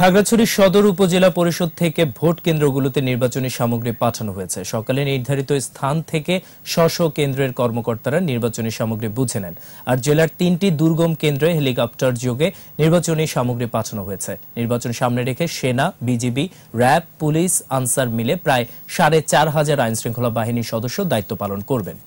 খাগড়াছড়ি সদর উপজেলা পরিষদ থেকে ভোট কেন্দ্রগুলোতে নির্বাচনী সামগ্রী পাঠানো হয়েছে সকালে নির্ধারিত স্থান থেকে স্ব কেন্দ্রের কর্মকর্তারা নির্বাচনী সামগ্রী বুঝে নেন আর জেলার তিনটি দুর্গম কেন্দ্রে হেলিকপ্টার যোগে নির্বাচনী সামগ্রী পাঠানো হয়েছে নির্বাচন সামনে রেখে সেনা বিজিবি র্যাব পুলিশ আনসার মিলে প্রায় সাড়ে চার হাজার আইনশৃঙ্খলা বাহিনীর সদস্য দায়িত্ব পালন করবেন